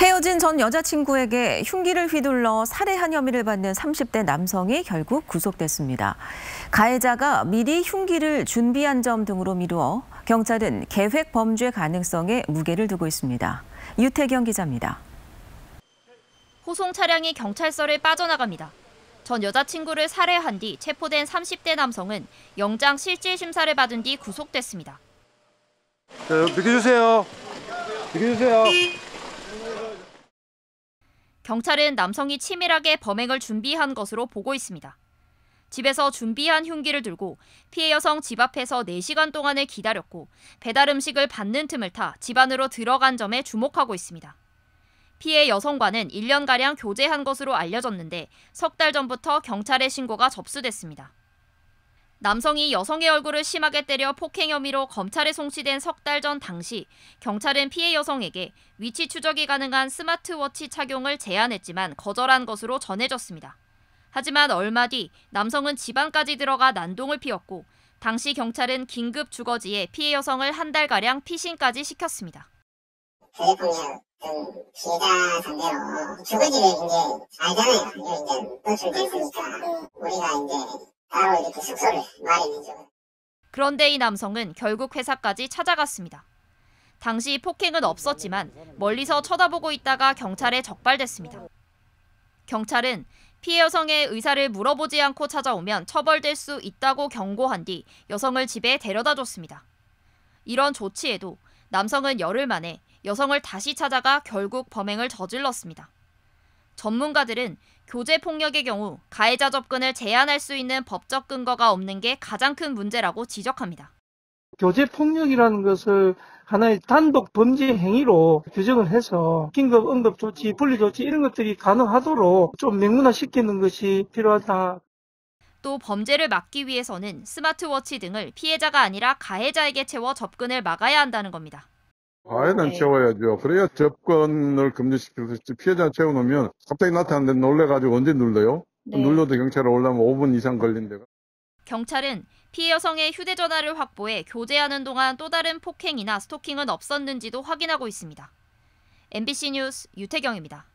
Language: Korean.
헤어진 전 여자친구에게 흉기를 휘둘러 살해한 혐의를 받는 30대 남성이 결국 구속됐습니다. 가해자가 미리 흉기를 준비한 점 등으로 미루어 경찰은 계획 범죄 가능성에 무게를 두고 있습니다. 유태경 기자입니다. 호송 차량이 경찰서를 빠져나갑니다. 전 여자친구를 살해한 뒤 체포된 30대 남성은 영장 실질 심사를 받은 뒤 구속됐습니다. 네, 비켜주세요. 비켜주세요. 경찰은 남성이 치밀하게 범행을 준비한 것으로 보고 있습니다. 집에서 준비한 흉기를 들고 피해 여성 집 앞에서 4시간 동안을 기다렸고 배달 음식을 받는 틈을 타 집 안으로 들어간 점에 주목하고 있습니다. 피해 여성과는 1년가량 교제한 것으로 알려졌는데 석 달 전부터 경찰에 신고가 접수됐습니다. 남성이 여성의 얼굴을 심하게 때려 폭행 혐의로 검찰에 송치된 석 달 전 당시 경찰은 피해 여성에게 위치 추적이 가능한 스마트워치 착용을 제안했지만 거절한 것으로 전해졌습니다. 하지만 얼마 뒤 남성은 집안까지 들어가 난동을 피웠고 당시 경찰은 긴급 주거지에 피해 여성을 한 달가량 피신까지 시켰습니다. 피해 상대로 주거지를 이제 알잖아요. 이제 노 우리가 이제 하고 이렇게 숙소를 마련해줘 그런데 이 남성은 결국 회사까지 찾아갔습니다. 당시 폭행은 없었지만 멀리서 쳐다보고 있다가 경찰에 적발됐습니다. 경찰은 피해 여성의 의사를 물어보지 않고 찾아오면 처벌될 수 있다고 경고한 뒤 여성을 집에 데려다 줬습니다. 이런 조치에도 남성은 열흘 만에 여성을 다시 찾아가 결국 범행을 저질렀습니다. 전문가들은 교제 폭력의 경우 가해자 접근을 제한할 수 있는 법적 근거가 없는 게 가장 큰 문제라고 지적합니다. 교제 폭력이라는 것을 하나의 단독 범죄 행위로 규정을 해서 긴급 응급 조치, 분리 조치 이런 것들이 가능하도록 좀 명문화시키는 것이 필요하다. 또 범죄를 막기 위해서는 스마트워치 등을 피해자가 아니라 가해자에게 채워 접근을 막아야 한다는 겁니다. 아예 난 네. 채워야죠. 그래야 접근을 금지시켜서 피해자 채워놓으면 갑자기 나타났는데 놀래가지고 언제 눌러요? 네. 눌러도 경찰에 올라면 오 5분 이상 걸린대요. 경찰은 피해 여성의 휴대전화를 확보해 교제하는 동안 또 다른 폭행이나 스토킹은 없었는지도 확인하고 있습니다. MBC 뉴스 유태경입니다.